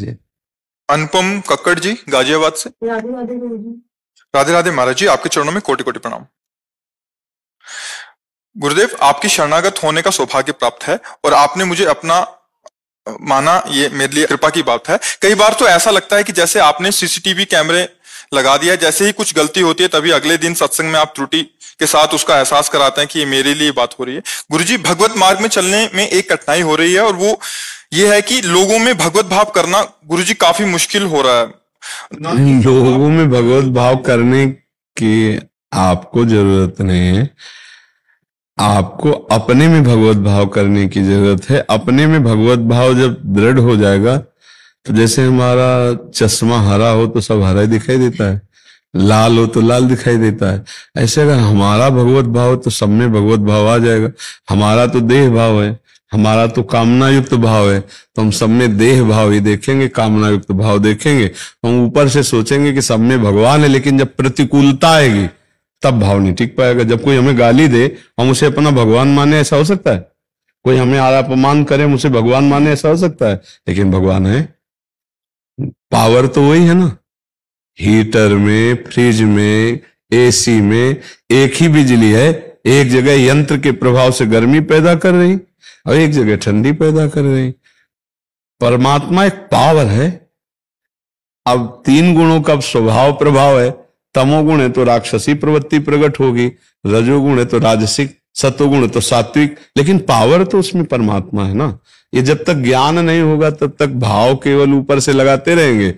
जी अनुपम कक्कड़ जी गाजियाबाद से राधे राधे महाराज जी आपके चरणों में कोटि कोटि प्रणाम गुरुदेव आपकी शरणागत होने का सौभाग्य प्राप्त है और आपने मुझे अपना माना ये मेरे लिए कृपा की बात है कई बार तो ऐसा लगता है कि जैसे आपने सीसीटीवी कैमरे लगा दिया जैसे ही कुछ गलती होती है तभी अगले दिन सत्संग में आप त्रुटि के साथ उसका एहसास कराते हैं कि ये मेरे लिए बात हो रही है गुरुजी भगवत मार्ग में चलने में एक कठिनाई हो रही है और वो ये है कि लोगों में भगवत भाव करना गुरु जी काफी मुश्किल हो रहा है लोगों में भगवत भाव करने की आपको जरूरत नहीं है आपको अपने में भगवत भाव करने की जरूरत है अपने में भगवत भाव जब दृढ़ हो जाएगा तो जैसे हमारा चश्मा हरा हो तो सब हरा ही दिखाई देता है लाल हो तो लाल दिखाई देता है ऐसे अगर हमारा भगवत भाव तो सब में भगवत भाव आ जाएगा हमारा तो देह भाव है हमारा तो कामना युक्त भाव है तो हम सब में देह भाव ही देखेंगे कामना युक्त भाव देखेंगे तो हम ऊपर से सोचेंगे कि सब में भगवान है लेकिन जब प्रतिकूलता आएगी तब भाव नहीं टिक पाएगा जब कोई हमें गाली दे हम उसे अपना भगवान माने ऐसा हो सकता है कोई हमें आर अपमान करे हम उसे भगवान माने ऐसा हो सकता है लेकिन भगवान है पावर तो वही है ना हीटर में फ्रिज में एसी में एक ही बिजली है एक जगह यंत्र के प्रभाव से गर्मी पैदा कर रही और एक जगह ठंडी पैदा कर रही परमात्मा एक पावर है अब तीन गुणों का स्वभाव प्रभाव है तमोगुण है तो राक्षसी प्रवृत्ति प्रकट होगी रजोगुण है तो राजसिक सतोगुण तो सात्विक लेकिन पावर तो उसमें परमात्मा है ना ये जब तक ज्ञान नहीं होगा तब तक भाव केवल ऊपर से लगाते रहेंगे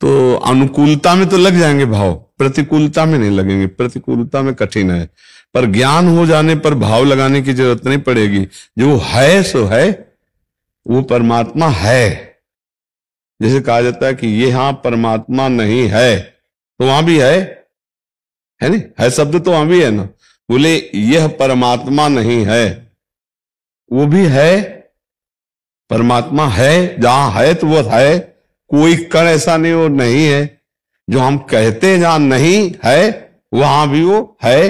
तो अनुकूलता में तो लग जाएंगे भाव प्रतिकूलता में नहीं लगेंगे प्रतिकूलता में कठिन है पर ज्ञान हो जाने पर भाव लगाने की जरूरत नहीं पड़ेगी जो है सो है वो परमात्मा है जैसे कहा जाता है कि ये हाँ परमात्मा नहीं है तो वहां भी है है नहीं है शब्द तो वहां भी है ना बोले यह परमात्मा नहीं है वो भी है परमात्मा है जहां है तो वह है कोई कण ऐसा नहीं और नहीं है जो हम कहते हैं जहां नहीं है वहां भी वो है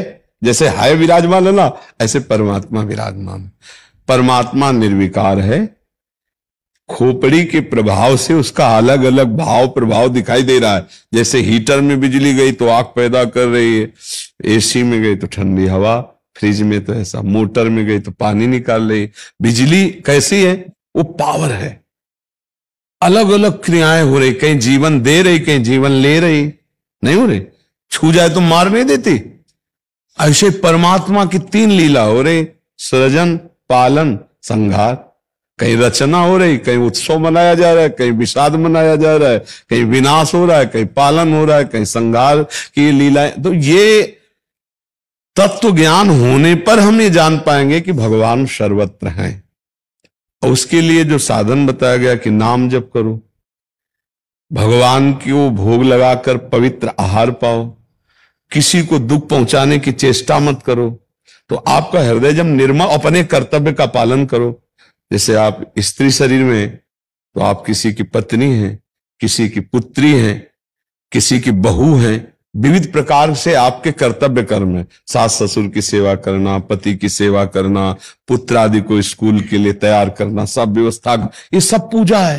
जैसे है विराजमान है ना ऐसे परमात्मा विराजमान परमात्मा निर्विकार है खोपड़ी के प्रभाव से उसका अलग अलग भाव प्रभाव दिखाई दे रहा है जैसे हीटर में बिजली गई तो आग पैदा कर रही है एसी में गई तो ठंडी हवा फ्रिज में तो ऐसा मोटर में गई तो पानी निकाल रही बिजली कैसी है वो पावर है अलग अलग क्रियाएं हो रही कहीं जीवन दे रही कहीं जीवन ले रही नहीं हो रही छू जाए तो मार नहीं देती ऐसे परमात्मा की तीन लीला हो रही सृजन पालन संघार कहीं रचना हो रही कहीं उत्सव मनाया जा रहा है कहीं विषाद मनाया जा रहा है कहीं विनाश हो रहा है कहीं पालन हो रहा है कहीं संघार की लीलाएं तो ये तत्व ज्ञान होने पर हम ये जान पाएंगे कि भगवान सर्वत्र हैं उसके लिए जो साधन बताया गया कि नाम जप करो भगवान की वो भोग लगाकर पवित्र आहार पाओ किसी को दुख पहुंचाने की चेष्टा मत करो तो आपका हृदय जब निर्मा अपने कर्तव्य का पालन करो जैसे आप स्त्री शरीर में तो आप किसी की पत्नी हैं किसी की पुत्री हैं किसी की बहू हैं विविध प्रकार से आपके कर्तव्य कर्म है सास ससुर की सेवा करना पति की सेवा करना पुत्र आदि को स्कूल के लिए तैयार करना सब व्यवस्था ये सब पूजा है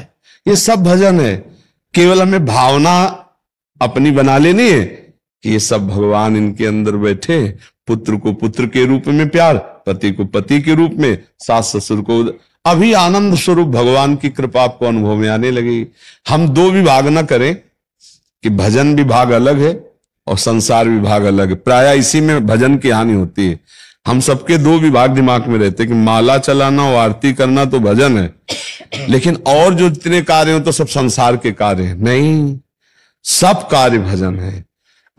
ये सब भजन है केवल हमें भावना अपनी बना लेनी है कि ये सब भगवान इनके अंदर बैठे पुत्र को पुत्र के रूप में प्यार पति को पति के रूप में सास ससुर को अभी आनंद स्वरूप भगवान की कृपा आपको अनुभव में आने लगेगी हम दो विभाग ना करें कि भजन विभाग अलग है और संसार विभाग अलग प्राय इसी में भजन की हानि होती है हम सबके दो विभाग दिमाग में रहते कि माला चलाना और आरती करना तो भजन है लेकिन और जो जितने कार्य हो तो सब संसार के कार्य हैं नहीं सब कार्य भजन है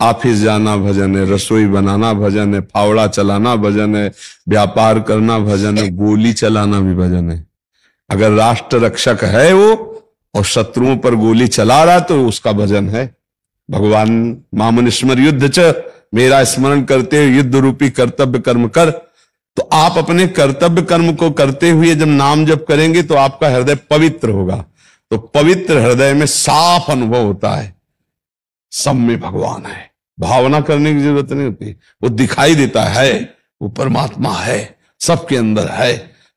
ऑफिस जाना भजन है रसोई बनाना भजन है फावड़ा चलाना भजन है व्यापार करना भजन है गोली चलाना भी भजन है अगर राष्ट्र रक्षक है वो और शत्रुओं पर गोली चला रहा तो उसका भजन है भगवान मामन स्मर युद्ध च मेरा स्मरण करते हुए युद्ध रूपी कर्तव्य कर्म कर तो आप अपने कर्तव्य कर्म को करते हुए जब नाम जप करेंगे तो आपका हृदय पवित्र होगा तो पवित्र हृदय में साफ अनुभव होता है सब में भगवान है भावना करने की जरूरत नहीं होती वो दिखाई देता है वो परमात्मा है सबके अंदर है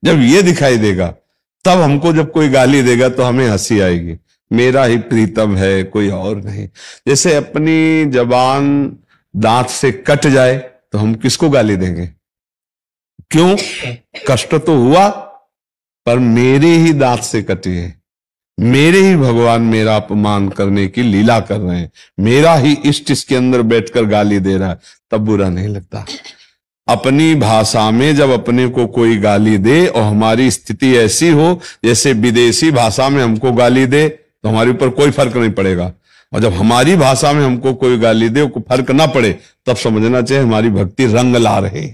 जब ये दिखाई देगा तब हमको जब कोई गाली देगा तो हमें हंसी आएगी मेरा ही प्रीतम है कोई और नहीं जैसे अपनी जबान दांत से कट जाए तो हम किसको गाली देंगे क्यों कष्ट तो हुआ पर मेरे ही दांत से कटी है मेरे ही भगवान मेरा अपमान करने की लीला कर रहे हैं मेरा ही इष्ट इसके अंदर बैठकर गाली दे रहा है तब बुरा नहीं लगता अपनी भाषा में जब अपने को कोई गाली दे और हमारी स्थिति ऐसी हो जैसे विदेशी भाषा में हमको गाली दे तो हमारे ऊपर कोई फर्क नहीं पड़ेगा और जब हमारी भाषा में हमको कोई गाली दे को फर्क ना पड़े तब समझना चाहिए हमारी भक्ति रंग ला रहे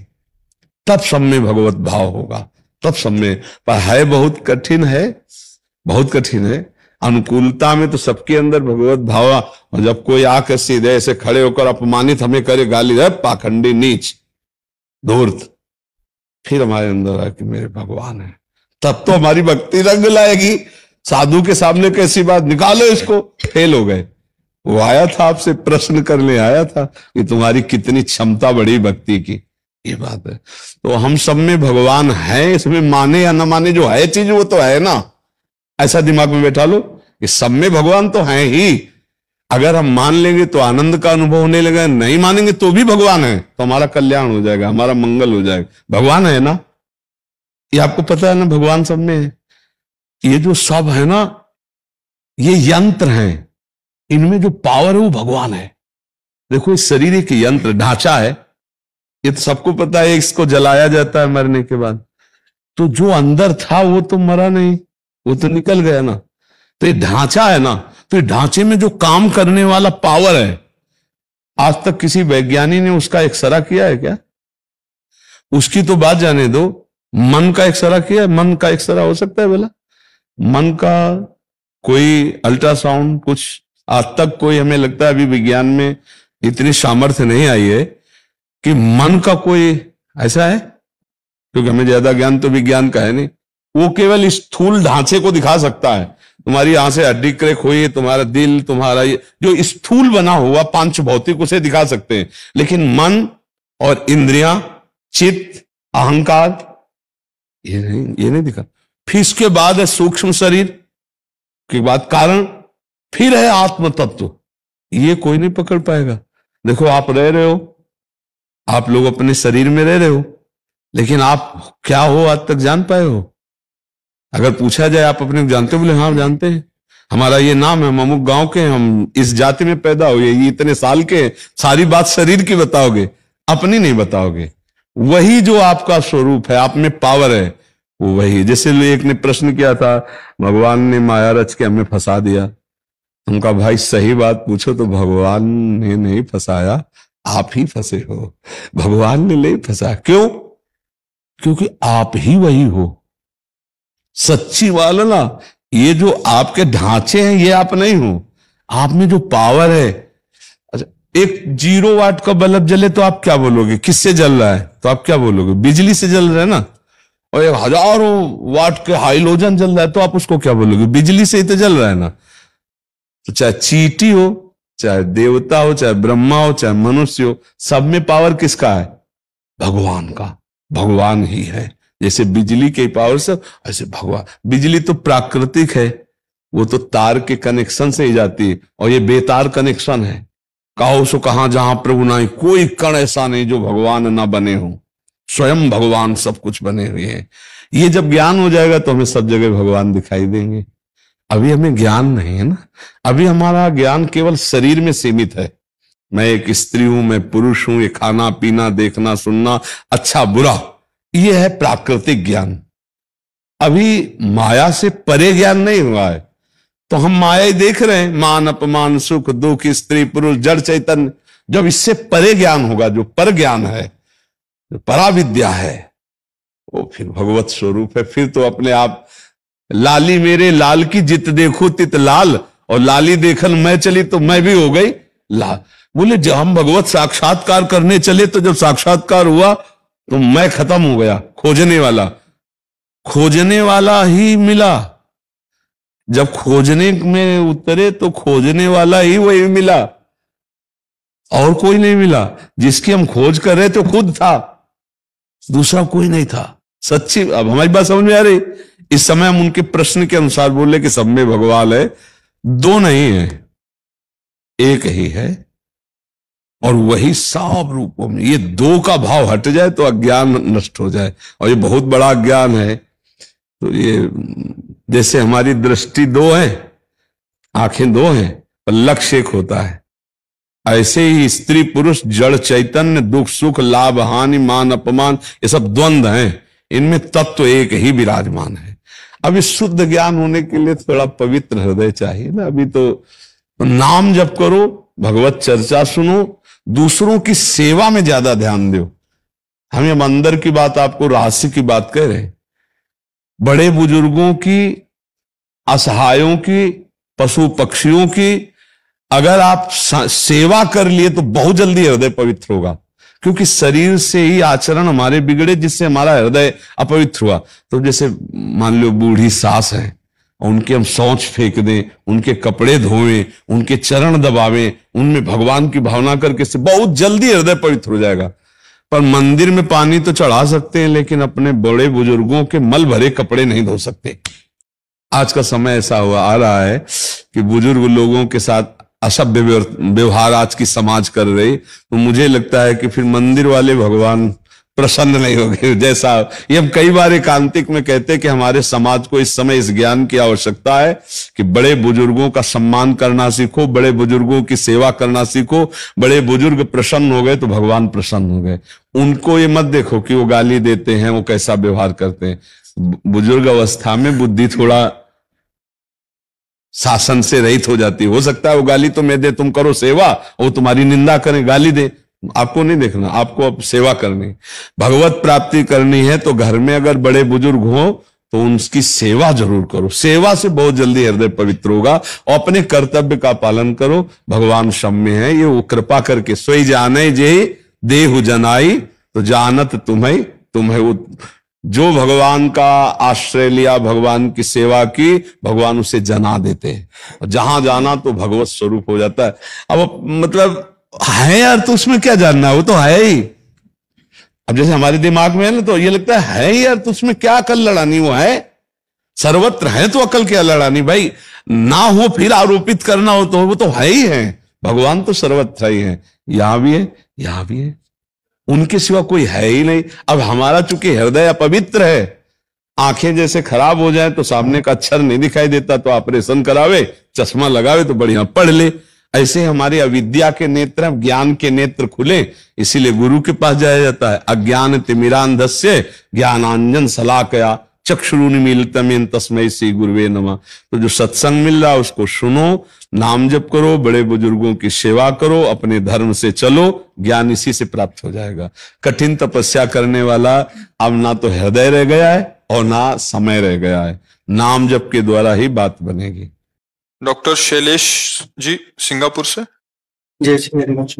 तब सब में भगवत भाव होगा तब सब में पर है बहुत कठिन है बहुत कठिन है अनुकूलता में तो सबके अंदर भगवत भाव और जब कोई आकर सीधे ऐसे खड़े होकर अपमानित हमें करे गाली है पाखंडी नीच धूर्त फिर हमारे अंदर आके मेरे भगवान है तब तो हमारी भक्ति रंग लाएगी साधु के सामने कैसी बात निकालो इसको फेल हो गए वो आया था आपसे प्रश्न करने आया था कि तुम्हारी कितनी क्षमता बढ़ी भक्ति की ये बात है तो हम सब में भगवान है इसमें माने या ना माने जो है चीज वो तो है ना ऐसा दिमाग में बैठा लो कि सब में भगवान तो है ही अगर हम मान लेंगे तो आनंद का अनुभव होने लगा नहीं मानेंगे तो भी भगवान है तो हमारा कल्याण हो जाएगा हमारा मंगल हो जाएगा भगवान है ना ये आपको पता है ना भगवान सब में है ये जो सब है ना ये यंत्र हैं इनमें जो पावर है वो भगवान है देखो इस शरीर एक यंत्र ढांचा है ये तो सबको पता है इसको जलाया जाता है मरने के बाद तो जो अंदर था वो तो मरा नहीं वो तो निकल गया ना तो ये ढांचा है ना तो ये ढांचे में जो काम करने वाला पावर है आज तक किसी वैज्ञानिक ने उसका एक्सरा किया है क्या उसकी तो बात जाने दो मन का एक्सरा किया है मन का एक्सरा हो सकता है बोला मन का कोई अल्ट्रासाउंड कुछ आज तक कोई हमें लगता है अभी विज्ञान में इतनी सामर्थ्य नहीं आई है कि मन का कोई ऐसा है क्योंकि हमें ज्यादा ज्ञान तो विज्ञान का है नहीं वो केवल स्थूल ढांचे को दिखा सकता है तुम्हारी यहां से हड्डी क्रेक हुई तुम्हारा दिल तुम्हारा ये जो स्थूल बना हुआ पांच भौतिक उसे दिखा सकते हैं लेकिन मन और इंद्रिया चित्त अहंकार ये नहीं ये नहीं दिखा फिर इसके बाद है सूक्ष्म शरीर के बाद कारण फिर है आत्म तत्व ये कोई नहीं पकड़ पाएगा देखो आप रह रहे हो आप लोग अपने शरीर में रह रहे हो लेकिन आप क्या हो आज तक जान पाए हो अगर पूछा जाए आप अपने जानते हो बोले हाँ जानते हैं हमारा ये नाम है हम अमुक गांव के हम इस जाति में पैदा हुए ये इतने साल के सारी बात शरीर की बताओगे अपनी नहीं बताओगे वही जो आपका स्वरूप है आप में पावर है वही जैसे एक ने प्रश्न किया था भगवान ने माया रच के हमें फंसा दिया उनका भाई सही बात पूछो तो भगवान ने नहीं फंसाया आप ही फंसे हो भगवान ने नहीं फंसा क्यों क्योंकि आप ही वही हो सच्ची वाला ना ये जो आपके ढांचे हैं ये आप नहीं हो आप में जो पावर है अच्छा एक जीरो वाट का बल्ब जले तो आप क्या बोलोगे किससे जल रहा है तो आप क्या बोलोगे बिजली से जल रहा है ना और ये हजारों वाट के हाइलोजन जल रहा है तो आप उसको क्या बोलोगे बिजली से ही तो जल रहा है ना तो चाहे चीटी हो चाहे देवता हो चाहे ब्रह्मा हो चाहे मनुष्य हो सब में पावर किसका है भगवान का भगवान ही है जैसे बिजली के पावर से ऐसे भगवान बिजली तो प्राकृतिक है वो तो तार के कनेक्शन से ही जाती है और ये बेतार कनेक्शन है कहो सो कहा जहां प्रभु ना कोई कण ऐसा नहीं जो भगवान ना बने हो स्वयं भगवान सब कुछ बने हुए हैं ये जब ज्ञान हो जाएगा तो हमें सब जगह भगवान दिखाई देंगे अभी हमें ज्ञान नहीं है ना अभी हमारा ज्ञान केवल शरीर में सीमित है मैं एक स्त्री हूं मैं पुरुष हूं ये खाना पीना देखना सुनना अच्छा बुरा ये है प्राकृतिक ज्ञान अभी माया से परे ज्ञान नहीं हुआ है तो हम माया ही देख रहे हैं मान अपमान सुख दुख स्त्री पुरुष जड़ चैतन्य जब इससे परे ज्ञान होगा जो पर ज्ञान है जो पराविद्या है वो फिर भगवत स्वरूप है फिर तो अपने आप लाली मेरे लाल की जित देखो तित लाल और लाली देखन मैं चली तो मैं भी हो गई लाल बोले जब हम भगवत साक्षात्कार करने चले तो जब साक्षात्कार हुआ तो मैं खत्म हो गया खोजने वाला खोजने वाला ही मिला जब खोजने में उतरे तो खोजने वाला ही वही मिला और कोई नहीं मिला जिसकी हम खोज कर रहे थे खुद था दूसरा कोई नहीं था सच्ची अब हमारी बात समझ में आ रही इस समय हम उनके प्रश्न के अनुसार बोले कि सब में भगवान है दो नहीं है एक ही है और वही सब रूपों में ये दो का भाव हट जाए तो अज्ञान नष्ट हो जाए और ये बहुत बड़ा अज्ञान है तो ये जैसे हमारी दृष्टि दो है आंखें दो हैं पर लक्ष्य एक होता है ऐसे ही स्त्री पुरुष जड़ चैतन्य दुख सुख लाभ हानि मान अपमान ये सब द्वंद हैं इनमें तत्व एक ही विराजमान है अभी शुद्ध ज्ञान होने के लिए थोड़ा पवित्र हृदय चाहिए ना अभी तो नाम जप करो भगवत चर्चा सुनो दूसरों की सेवा में ज्यादा ध्यान दो हम हम अंदर की बात आपको रहस्य की बात कह रहे हैं बड़े बुजुर्गों की असहायों की पशु पक्षियों की अगर आप सेवा कर लिए तो बहुत जल्दी हृदय पवित्र होगा क्योंकि शरीर से ही आचरण हमारे बिगड़े जिससे हमारा हृदय अपवित्र हुआ तो जैसे मान लो बूढ़ी सास है उनके हम सोच फेंक दें उनके कपड़े धोएं उनके चरण दबावें उनमें भगवान की भावना करके से बहुत जल्दी हृदय पवित्र हो जाएगा पर मंदिर में पानी तो चढ़ा सकते हैं लेकिन अपने बड़े बुजुर्गों के मल भरे कपड़े नहीं धो सकते आज का समय ऐसा हुआ आ रहा है कि बुजुर्ग लोगों के साथ असभ्य व्यवहार आज की समाज कर रही तो मुझे लगता है कि फिर मंदिर वाले भगवान प्रसन्न नहीं होंगे जैसा ये हम कई बार एकांतिक में कहते हैं कि हमारे समाज को इस समय इस ज्ञान की आवश्यकता है कि बड़े बुजुर्गों का सम्मान करना सीखो बड़े बुजुर्गों की सेवा करना सीखो बड़े बुजुर्ग प्रसन्न हो गए तो भगवान प्रसन्न हो गए उनको ये मत देखो कि वो गाली देते हैं वो कैसा व्यवहार करते हैं बुजुर्ग अवस्था में बुद्धि थोड़ा शासन से रहित हो जाती हो सकता है वो गाली तो मैं दे तुम करो सेवा वो तुम्हारी निंदा करें गाली दे आपको नहीं देखना आपको अब सेवा करनी भगवत प्राप्ति करनी है तो घर में अगर बड़े बुजुर्ग हो तो उनकी सेवा जरूर करो सेवा से बहुत जल्दी हृदय पवित्र होगा और अपने कर्तव्य का पालन करो भगवान सम्य है ये वो कृपा करके सोई जाने जे देहु जनाई तो जानत तुम्हें तुम्हें वो जो भगवान का आश्रय लिया भगवान की सेवा की भगवान उसे जना देते हैं और जहां जाना तो भगवत स्वरूप हो जाता है अब मतलब है यार तो उसमें क्या जानना है वो तो है ही अब जैसे हमारे दिमाग में है ना तो ये लगता है है यार तो उसमें क्या अकल लड़ानी वो है सर्वत्र है तो अकल क्या लड़ानी भाई ना हो फिर आरोपित करना हो तो वो तो है ही है भगवान तो सर्वत्र ही है यहां भी है यहां भी है उनके सिवा कोई है ही नहीं अब हमारा चूंकि हृदय अपवित्र है आंखें जैसे खराब हो जाए तो सामने का अक्षर नहीं दिखाई देता तो ऑपरेशन करावे चश्मा लगावे तो बढ़िया पढ़ ले ऐसे हमारे अविद्या के नेत्र ज्ञान के नेत्र खुले इसीलिए गुरु के पास जाया जाता है अज्ञान तिमिरांधस्य ज्ञानांजन सलाह कया इन तस्मय श्री गुरुवे नमा तो जो सत्संग मिल रहा उसको सुनो नाम जप करो बड़े बुजुर्गों की सेवा करो अपने धर्म से चलो ज्ञान इसी से प्राप्त हो जाएगा कठिन तपस्या करने वाला अब ना तो हृदय रह गया है और ना समय रह गया है नाम जप के द्वारा ही बात बनेगी डॉक्टर शैलेश जी सिंगापुर से जय श्री हरिवंश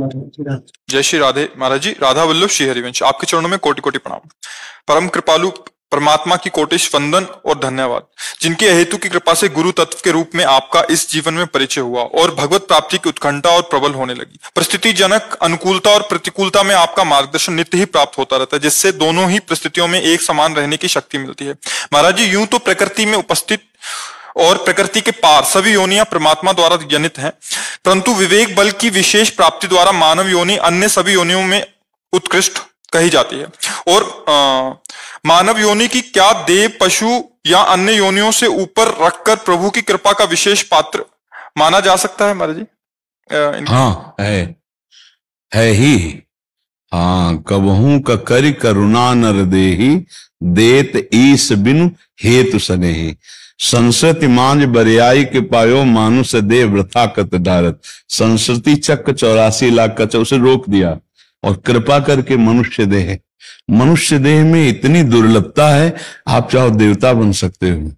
जय श्री राधे महाराज जी राधा वल्लभ श्री हरिवंश आपके चरणों में कोटि कोटि प्रणाम परम कृपालु परमात्मा की कोटिश वंदन और धन्यवाद जिनके हेतु की कृपा से गुरु तत्व के रूप में आपका इस जीवन में परिचय हुआ और भगवत प्राप्ति की उत्कंठा और प्रबल होने लगी परिस्थिति जनक अनुकूलता और प्रतिकूलता में आपका मार्गदर्शन नित्य ही प्राप्त होता रहता है जिससे दोनों ही परिस्थितियों में एक समान रहने की शक्ति मिलती है महाराज जी यूं तो प्रकृति में उपस्थित और प्रकृति के पार सभी योनिया परमात्मा द्वारा जनित हैं परंतु विवेक बल की विशेष प्राप्ति द्वारा मानव योनि अन्य सभी योनियों में उत्कृष्ट कही जाती है और आ, मानव योनि की क्या देव पशु या अन्य योनियों से ऊपर रखकर प्रभु की कृपा का विशेष पात्र माना जा सकता है महाराज जी हाँ है है ही हाँ कबहू का कर करुणा नर दे देत ईस बिन हेतु ही संस्कृति मांझ बरियाई के पायो मानुष देव व्रथा कत डारत संस्कृति चक्र चौरासी लाख का उसे रोक दिया और कृपा करके मनुष्य देह मनुष्य देह में इतनी दुर्लभता है आप चाहो देवता बन सकते हो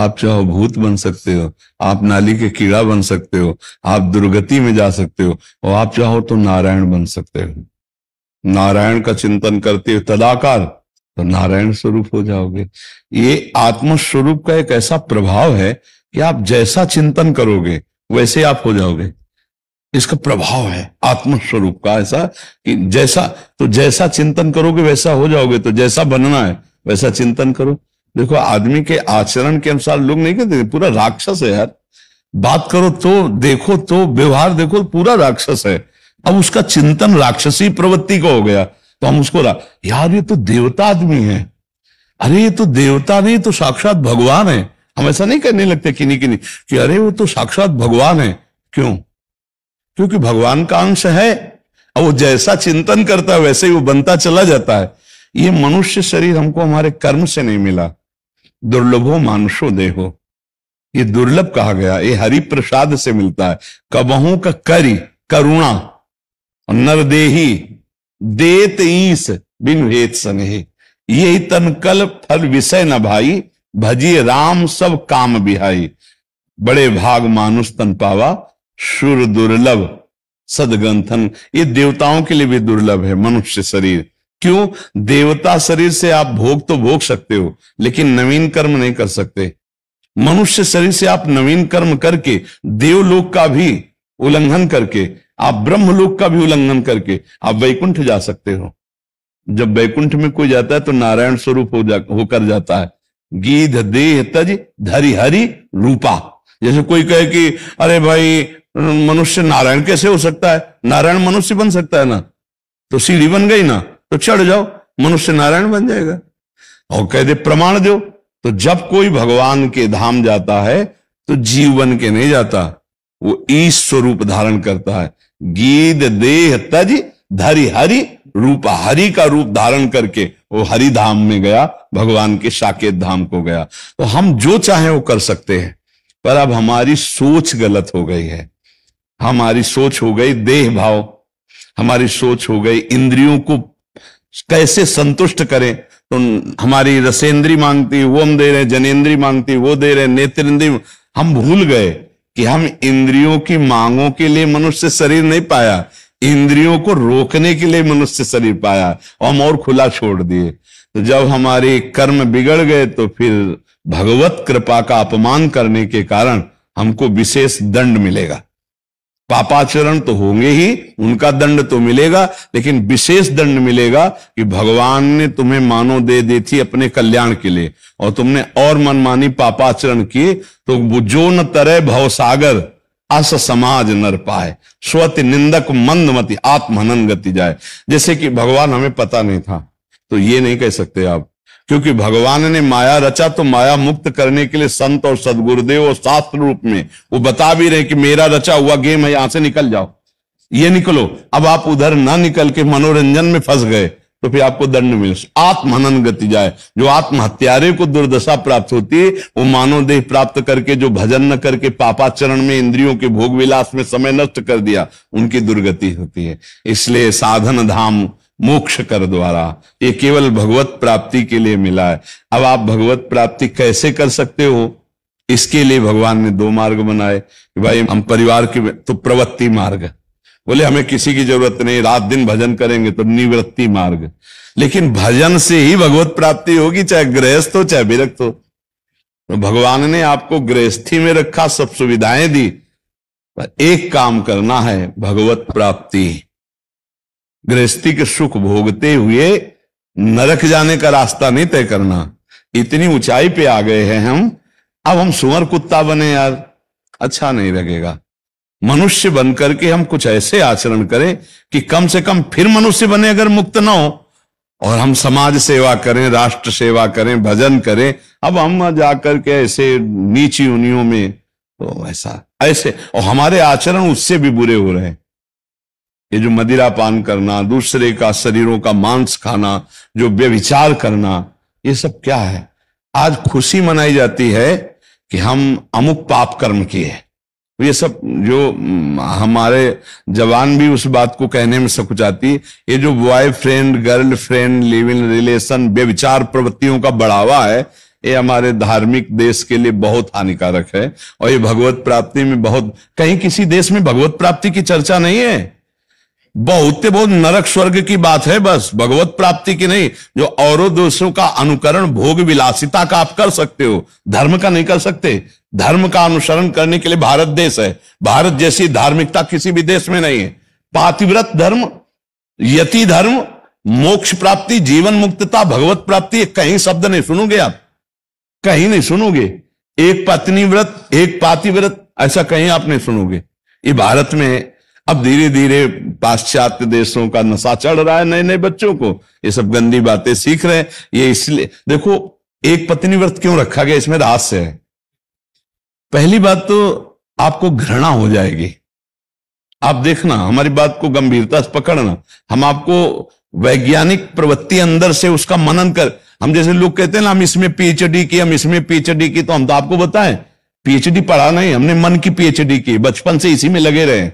आप चाहो भूत बन सकते हो आप नाली के कीड़ा बन सकते हो आप दुर्गति में जा सकते हो और आप चाहो तो नारायण बन सकते हो नारायण का चिंतन करते हो तदाकार तो नारायण स्वरूप हो जाओगे ये आत्म स्वरूप का एक ऐसा प्रभाव है कि आप जैसा चिंतन करोगे वैसे आप हो जाओगे इसका प्रभाव है आत्मस्वरूप का ऐसा कि जैसा तो जैसा चिंतन करोगे वैसा हो जाओगे तो जैसा बनना है वैसा चिंतन करो देखो आदमी के आचरण के अनुसार लोग नहीं कहते पूरा राक्षस है यार बात करो तो देखो तो व्यवहार देखो पूरा राक्षस है अब उसका चिंतन राक्षसी प्रवृत्ति का हो गया तो हम उसको यार ये तो देवता आदमी है अरे ये तो देवता नहीं तो साक्षात भगवान है हम ऐसा नहीं करने लगते किन्नी किन्नी कि अरे वो तो साक्षात भगवान है क्यों क्योंकि भगवान का अंश है और वो जैसा चिंतन करता है वैसे ही वो बनता चला जाता है ये मनुष्य शरीर हमको हमारे कर्म से नहीं मिला दुर्लभो मानुषो देहो ये दुर्लभ कहा गया ये हरि प्रसाद से मिलता है कबहू का करी करुणा और नरदेही देत ईस बिन भेद स्नेह यही तनकल फल विषय न भाई भजी राम सब काम बिहाई बड़े भाग मानुष तन पावा शुर दुर्लभ सदगंथन ये देवताओं के लिए भी दुर्लभ है मनुष्य शरीर क्यों देवता शरीर से आप भोग तो भोग सकते हो लेकिन नवीन कर्म नहीं कर सकते मनुष्य शरीर से आप नवीन कर्म करके देवलोक का भी उल्लंघन करके आप ब्रह्मलोक का भी उल्लंघन करके आप वैकुंठ जा सकते हो जब वैकुंठ में कोई जाता है तो नारायण स्वरूप हो जा, होकर जाता है गीध देह तज धरी हरि रूपा जैसे कोई कहे कि अरे भाई मनुष्य नारायण कैसे हो सकता है नारायण मनुष्य बन सकता है ना तो सीढ़ी बन गई ना तो चढ़ जाओ मनुष्य नारायण बन जाएगा और कह दे प्रमाण दो तो जब कोई भगवान के धाम जाता है तो जीव बन के नहीं जाता वो ईश स्वरूप धारण करता है गीद देह तज धरी हरि रूप हरि का रूप धारण करके वो हरि धाम में गया भगवान के साकेत धाम को गया तो हम जो चाहें वो कर सकते हैं पर अब हमारी सोच गलत हो गई है हमारी सोच हो गई देह भाव हमारी सोच हो गई इंद्रियों को कैसे संतुष्ट करें तो हमारी रसेंद्री मांगती वो हम दे रहे जनेन्द्री मांगती वो दे रहे हैं नेत्रेंद्री हम भूल गए कि हम इंद्रियों की मांगों के लिए मनुष्य शरीर नहीं पाया इंद्रियों को रोकने के लिए मनुष्य शरीर पाया और हम और खुला छोड़ दिए तो जब हमारे कर्म बिगड़ गए तो फिर भगवत कृपा का अपमान करने के कारण हमको विशेष दंड मिलेगा पापाचरण तो होंगे ही उनका दंड तो मिलेगा लेकिन विशेष दंड मिलेगा कि भगवान ने तुम्हें मानो दे दी थी अपने कल्याण के लिए और तुमने और मनमानी पापाचरण किए तो जो न तरह भवसागर अस समाज नर पाए स्वत निंदक मंद मति आत्महनन गति जाए जैसे कि भगवान हमें पता नहीं था तो ये नहीं कह सकते आप क्योंकि भगवान ने माया रचा तो माया मुक्त करने के लिए संत और सदगुरुदेव और शास्त्र रूप में वो बता भी रहे कि मेरा रचा हुआ गेम है यहां से निकल जाओ ये निकलो अब आप उधर ना निकल के मनोरंजन में फंस गए तो फिर आपको दंड मिल आत्मानंद गति जाए जो आत्महत्यारे को दुर्दशा प्राप्त होती है वो मानव देह प्राप्त करके जो भजन न करके पापाचरण में इंद्रियों के भोग विलास में समय नष्ट कर दिया उनकी दुर्गति होती है इसलिए साधन धाम मोक्ष कर द्वारा ये केवल भगवत प्राप्ति के लिए मिला है अब आप भगवत प्राप्ति कैसे कर सकते हो इसके लिए भगवान ने दो मार्ग बनाए कि भाई हम परिवार के तो प्रवृत्ति मार्ग बोले हमें किसी की जरूरत नहीं रात दिन भजन करेंगे तो निवृत्ति मार्ग लेकिन भजन से ही भगवत प्राप्ति होगी चाहे गृहस्थ हो चाहे विरक्त हो तो भगवान ने आपको गृहस्थी में रखा सब सुविधाएं दी एक काम करना है भगवत प्राप्ति गृहस्थी के सुख भोगते हुए नरक जाने का रास्ता नहीं तय करना इतनी ऊंचाई पे आ गए हैं हम अब हम सुअर कुत्ता बने यार अच्छा नहीं लगेगा मनुष्य बन करके हम कुछ ऐसे आचरण करें कि कम से कम फिर मनुष्य बने अगर मुक्त ना हो और हम समाज सेवा करें राष्ट्र सेवा करें भजन करें अब हम जाकर के ऐसे नीची उनियों में तो ऐसा ऐसे और हमारे आचरण उससे भी बुरे हो रहे हैं ये जो मदिरा पान करना दूसरे का शरीरों का मांस खाना जो व्यविचार करना ये सब क्या है आज खुशी मनाई जाती है कि हम अमुक पाप कर्म किए तो ये सब जो हम्म, हमारे जवान भी उस बात को कहने में सकुचाती ये जो boyfriend girlfriend live in relation व्यविचार प्रवृत्तियों का बढ़ावा है ये हमारे धार्मिक देश के लिए बहुत हानिकारक है और ये भगवत प्राप्ति में बहुत कहीं किसी देश में भगवत प्राप्ति की चर्चा नहीं है बहुत बहुत नरक स्वर्ग की बात है बस भगवत प्राप्ति की नहीं जो औरों दोषों का अनुकरण भोग विलासिता का आप कर सकते हो धर्म का नहीं कर सकते धर्म का अनुसरण करने के लिए भारत देश है भारत जैसी धार्मिकता किसी भी देश में नहीं है पातिव्रत धर्म यति धर्म मोक्ष प्राप्ति जीवन मुक्तता भगवत प्राप्ति कहीं शब्द नहीं सुनोगे आप कहीं नहीं सुनोगे एक पत्नी व्रत एक पातिव्रत ऐसा कहीं आप नहीं सुनोगे ये भारत में अब धीरे धीरे पाश्चात्य देशों का नशा चढ़ रहा है नए नए बच्चों को ये सब गंदी बातें सीख रहे हैं ये इसलिए देखो एक पत्नी व्रत क्यों रखा गया इसमें रहस्य है पहली बात तो आपको घृणा हो जाएगी आप देखना हमारी बात को गंभीरता से पकड़ना हम आपको वैज्ञानिक प्रवृत्ति अंदर से उसका मनन कर हम जैसे लोग कहते हैं ना हम इसमें पीएचडी की हम इसमें पीएचडी की तो हम तो आपको बताएं पीएचडी पढ़ा नहीं हमने मन की पीएचडी की बचपन से इसी में लगे रहे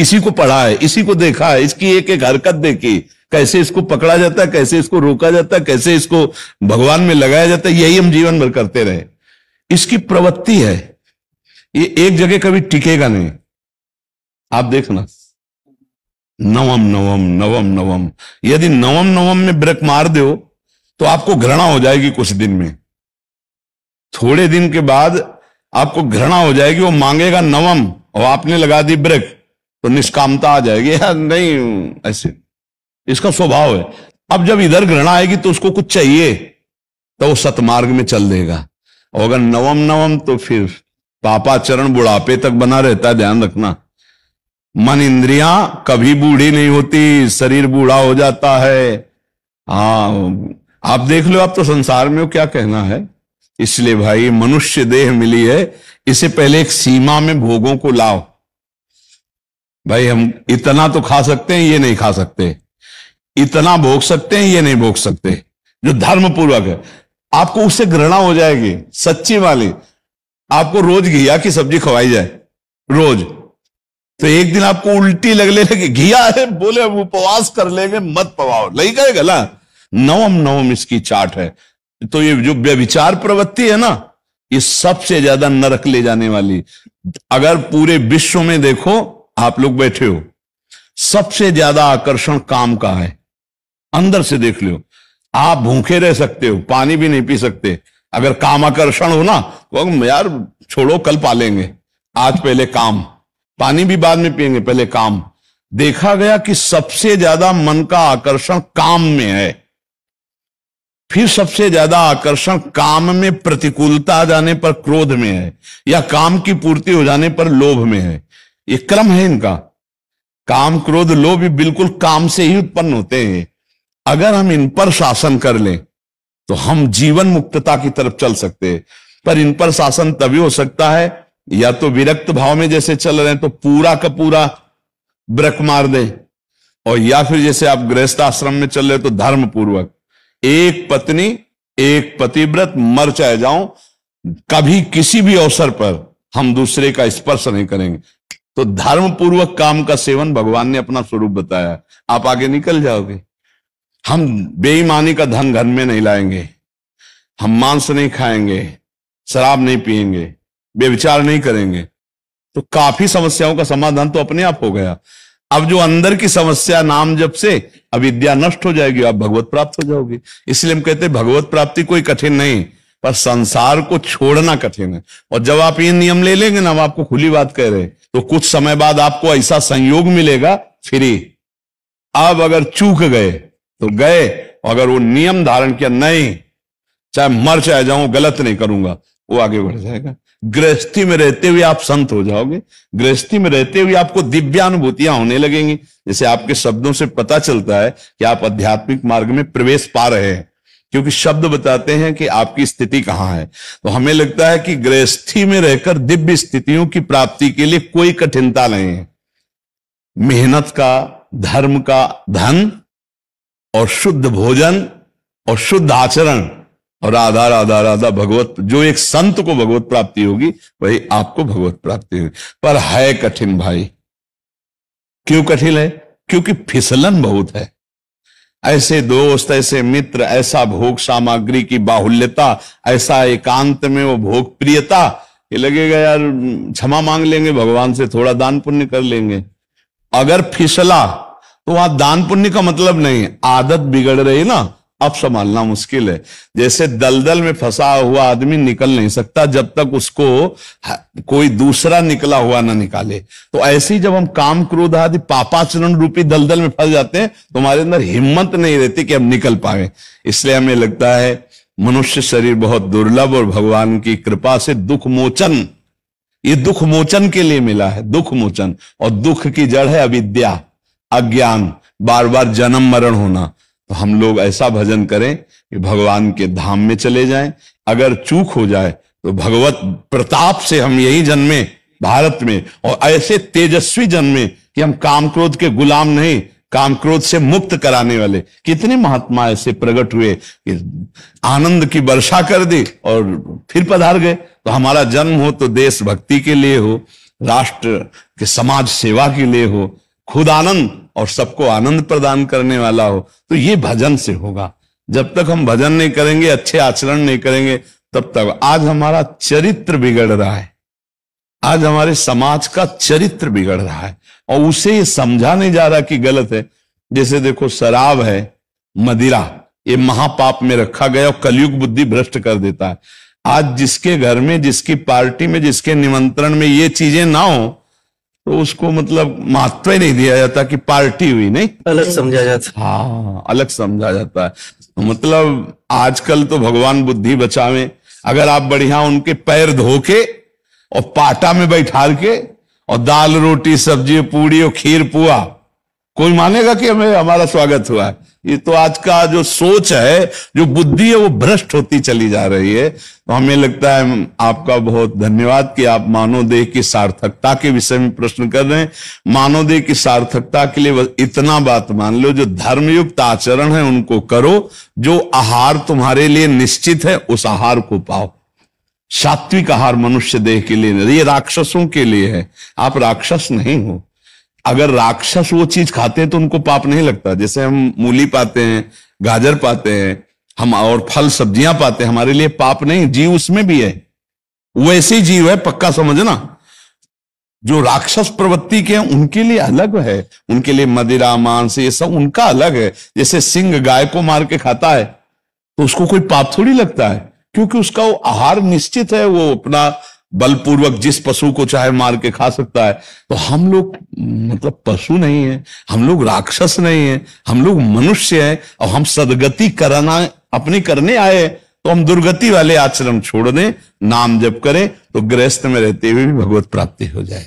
इसी को पढ़ा है इसी को देखा है इसकी एक एक हरकत देखी कैसे इसको पकड़ा जाता है कैसे इसको रोका जाता है कैसे इसको भगवान में लगाया जाता है यही हम जीवन भर करते रहे इसकी प्रवृत्ति है ये एक जगह कभी टिकेगा नहीं आप देखना नवम नवम नवम नवम यदि नवम नवम में ब्रेक मार दो तो आपको घृणा हो जाएगी कुछ दिन में थोड़े दिन के बाद आपको घृणा हो जाएगी वो मांगेगा नवम और आपने लगा दी ब्रेक तो निष्कामता आ जाएगी या नहीं ऐसे इसका स्वभाव है अब जब इधर घृणा आएगी तो उसको कुछ चाहिए तो वो सतमार्ग में चल देगा और अगर नवम नवम तो फिर पापाचरण बुढ़ापे तक बना रहता है ध्यान रखना मन इंद्रिया कभी बूढ़ी नहीं होती शरीर बूढ़ा हो जाता है हाँ आप देख लो आप तो संसार में हो क्या कहना है इसलिए भाई मनुष्य देह मिली है इसे पहले एक सीमा में भोगों को लाओ भाई हम इतना तो खा सकते हैं ये नहीं खा सकते इतना भोग सकते हैं ये नहीं भोग सकते जो धर्म पूर्वक है आपको उससे घृणा हो जाएगी सच्ची वाली आपको रोज घिया की सब्जी खवाई जाए रोज तो एक दिन आपको उल्टी लगने लगी घिया है बोले उपवास कर लेंगे मत पवाओ नहीं करेगा ना नवम नवम इसकी चाट है तो ये जो व्यविचार प्रवृत्ति है ना ये सबसे ज्यादा नरक ले जाने वाली अगर पूरे विश्व में देखो आप लोग बैठे हो सबसे ज्यादा आकर्षण काम का है अंदर से देख लो आप भूखे रह सकते हो पानी भी नहीं पी सकते अगर काम आकर्षण हो ना तो यार छोड़ो कल पालेंगे आज पहले काम पानी भी बाद में पिएंगे पहले काम देखा गया कि सबसे ज्यादा मन का आकर्षण काम में है फिर सबसे ज्यादा आकर्षण काम में प्रतिकूलता आ जाने पर क्रोध में है या काम की पूर्ति हो जाने पर लोभ में है ये क्रम है इनका काम क्रोध लोभ भी बिल्कुल काम से ही उत्पन्न होते हैं अगर हम इन पर शासन कर लें तो हम जीवन मुक्तता की तरफ चल सकते हैं पर इन पर शासन तभी हो सकता है या तो विरक्त भाव में जैसे चल रहे हैं तो पूरा का पूरा ब्रक मार दें और या फिर जैसे आप गृहस्थ आश्रम में चल रहे तो धर्म पूर्वक एक पत्नी एक पतिव्रत मर चाहे जाऊं कभी किसी भी अवसर पर हम दूसरे का स्पर्श नहीं करेंगे तो धर्म पूर्वक काम का सेवन भगवान ने अपना स्वरूप बताया आप आगे निकल जाओगे हम बेईमानी का धन घर में नहीं लाएंगे हम मांस नहीं खाएंगे शराब नहीं पिएंगे बेविचार नहीं करेंगे तो काफी समस्याओं का समाधान तो अपने आप हो गया अब जो अंदर की समस्या नाम जब से अविद्या नष्ट हो जाएगी आप भगवत प्राप्त हो जाओगे इसलिए हम कहते हैं भगवत प्राप्ति कोई कठिन नहीं पर संसार को छोड़ना कठिन है और जब आप ये नियम ले लेंगे ना हम आपको खुली बात कह रहे हैं तो कुछ समय बाद आपको ऐसा संयोग मिलेगा फ्री अब अगर चूक गए तो गए अगर वो नियम धारण किया नहीं चाहे मर चाहे जाऊं गलत नहीं करूंगा वो आगे बढ़ जाएगा गृहस्थी में रहते हुए आप संत हो जाओगे गृहस्थी में रहते हुए आपको दिव्यानुभूतियां होने लगेंगी जैसे आपके शब्दों से पता चलता है कि आप आध्यात्मिक मार्ग में प्रवेश पा रहे हैं क्योंकि शब्द बताते हैं कि आपकी स्थिति कहां है तो हमें लगता है कि गृहस्थी में रहकर दिव्य स्थितियों की प्राप्ति के लिए कोई कठिनता नहीं है मेहनत का धर्म का धन और शुद्ध भोजन और शुद्ध आचरण और राधा राधा राधा भगवत जो एक संत को भगवत प्राप्ति होगी वही आपको भगवत प्राप्ति होगी पर है कठिन भाई क्यों कठिन है क्योंकि फिसलन बहुत है ऐसे दोस्त ऐसे मित्र ऐसा भोग सामग्री की बाहुल्यता ऐसा एकांत में वो भोग प्रियता ये लगेगा यार क्षमा मांग लेंगे भगवान से थोड़ा दान पुण्य कर लेंगे अगर फिसला तो वहां दान पुण्य का मतलब नहीं आदत बिगड़ रही ना अब संभालना मुश्किल है जैसे दलदल में फंसा हुआ आदमी निकल नहीं सकता जब तक उसको कोई दूसरा निकला हुआ ना निकाले तो ऐसे ही जब हम काम क्रोध आदि पापाचरण रूपी दलदल में फंस जाते हैं तो हमारे अंदर हिम्मत नहीं रहती कि हम निकल पाए इसलिए हमें लगता है मनुष्य शरीर बहुत दुर्लभ और भगवान की कृपा से दुख मोचन ये दुख मोचन के लिए मिला है दुख मोचन और दुख की जड़ है अविद्या अज्ञान बार बार जन्म मरण होना तो हम लोग ऐसा भजन करें कि भगवान के धाम में चले जाएं अगर चूक हो जाए तो भगवत प्रताप से हम यही जन्मे भारत में और ऐसे तेजस्वी जन्मे कि हम काम क्रोध के गुलाम नहीं काम क्रोध से मुक्त कराने वाले कितने महात्मा ऐसे प्रकट हुए कि आनंद की वर्षा कर दी और फिर पधार गए तो हमारा जन्म हो तो देशभक्ति के लिए हो राष्ट्र के समाज सेवा के लिए हो खुद आनंद और सबको आनंद प्रदान करने वाला हो तो ये भजन से होगा जब तक हम भजन नहीं करेंगे अच्छे आचरण नहीं करेंगे तब तक आज हमारा चरित्र बिगड़ रहा है आज हमारे समाज का चरित्र बिगड़ रहा है और उसे ये समझा नहीं जा रहा कि गलत है जैसे देखो शराब है मदिरा ये महापाप में रखा गया और कलयुग बुद्धि भ्रष्ट कर देता है आज जिसके घर में जिसकी पार्टी में जिसके निमंत्रण में ये चीजें ना हो तो उसको मतलब महत्व ही नहीं दिया जाता कि पार्टी हुई नहीं अलग समझा जाता हाँ अलग समझा जाता है मतलब आजकल तो भगवान बुद्धि बचावे अगर आप बढ़िया उनके पैर धो के और पाटा में बैठा के और दाल रोटी सब्जी पूड़ी और खीर पुआ कोई मानेगा कि हमें हमारा स्वागत हुआ है ये तो आज का जो सोच है जो बुद्धि है वो भ्रष्ट होती चली जा रही है तो हमें लगता है आपका बहुत धन्यवाद कि आप मानव देह की सार्थकता के विषय में प्रश्न कर रहे हैं मानव देह की सार्थकता के लिए इतना बात मान लो जो धर्मयुक्त आचरण है उनको करो जो आहार तुम्हारे लिए निश्चित है उस आहार को पाओ सात्विक आहार मनुष्य देह के लिए ये राक्षसों के लिए है आप राक्षस नहीं हो अगर राक्षस वो चीज खाते हैं तो उनको पाप नहीं लगता जैसे हम मूली पाते हैं गाजर पाते हैं हम और फल सब्जियां पाते हैं हमारे लिए पाप नहीं जीव उसमें भी है वैसे ही जीव है पक्का समझना जो राक्षस प्रवृत्ति के हैं उनके लिए अलग है उनके लिए मदिरा मांस ये सब उनका अलग है जैसे सिंह गाय को मार के खाता है तो उसको कोई पाप थोड़ी लगता है क्योंकि उसका वो आहार निश्चित है वो अपना बलपूर्वक जिस पशु को चाहे मार के खा सकता है तो हम लोग मतलब पशु नहीं है हम लोग राक्षस नहीं है हम लोग मनुष्य है और हम सदगति कराना अपने करने आए तो हम दुर्गति वाले आचरण छोड़ दें नाम जप करें तो गृहस्थ में रहते हुए भी भगवत प्राप्ति हो जाए